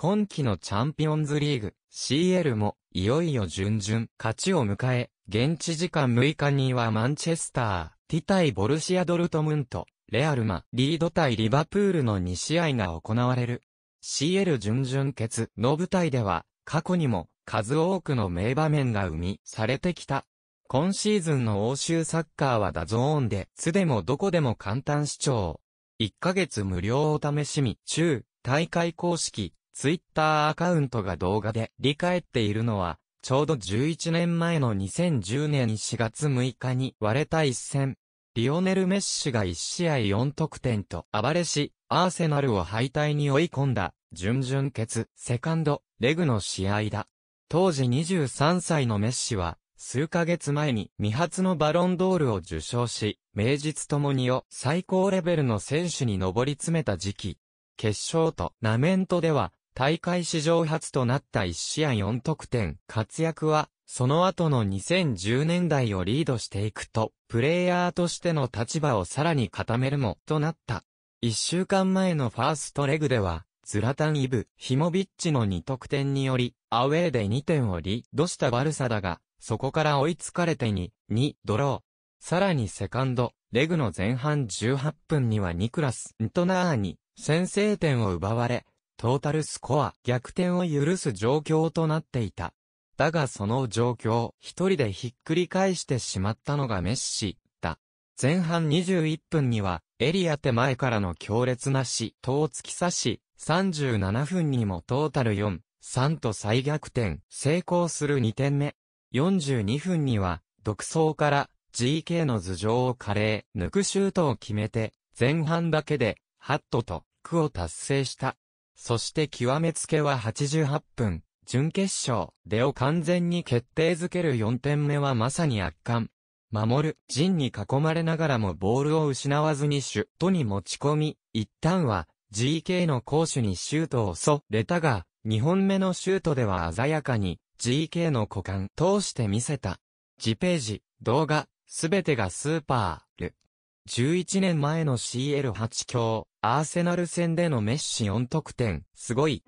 今季のチャンピオンズリーグ CL もいよいよ準々勝ちを迎え、現地時間6日にはマンチェスター、ティ対ボルシア・ドルトムント、レアルマ、リード対リバプールの2試合が行われる。CL 準々決の舞台では、過去にも数多くの名場面が生みされてきた。今シーズンの欧州サッカーはダゾーンで、つでもどこでも簡単視聴。1ヶ月無料お試しみ、中、大会公式、ツイッターアカウントが動画で理解っているのは、ちょうど11年前の2010年4月6日に割れた一戦。リオネル・メッシが1試合4得点と暴れし、アーセナルを敗退に追い込んだ、準々決、セカンド、レグの試合だ。当時23歳のメッシは、数ヶ月前に未発のバロンドールを受賞し、名実ともにを最高レベルの選手に上り詰めた時期。決勝とナメントでは、大会史上初となった1試合4得点。活躍は、その後の2010年代をリードしていくと、プレイヤーとしての立場をさらに固めるも、となった。1週間前のファーストレグでは、ズラタン・イブ、ヒモビッチの2得点により、アウェーで2点をリードしたバルサだが、そこから追いつかれて2、2、ドロー。さらにセカンド、レグの前半18分にはニクラス・ントナーに先制点を奪われ、トータルスコア、逆転を許す状況となっていた。だがその状況、一人でひっくり返してしまったのがメッシ、だ。前半21分には、エリア手前からの強烈な死闘を突き刺し、37分にもトータル4、3と再逆転、成功する2点目。42分には、独走から GK の頭上を華麗、抜くシュートを決めて、前半だけで、ハットと、区を達成した。そして極めつけは88分、準決勝、でを完全に決定づける4点目はまさに圧巻。守る、陣に囲まれながらもボールを失わずにシュットに持ち込み、一旦は GK の攻守にシュートをそれたが、2本目のシュートでは鮮やかに GK の股間通して見せた。自ページ、動画、すべてがスーパー。11年前の CL8 強、アーセナル戦でのメッシ4得点、すごい。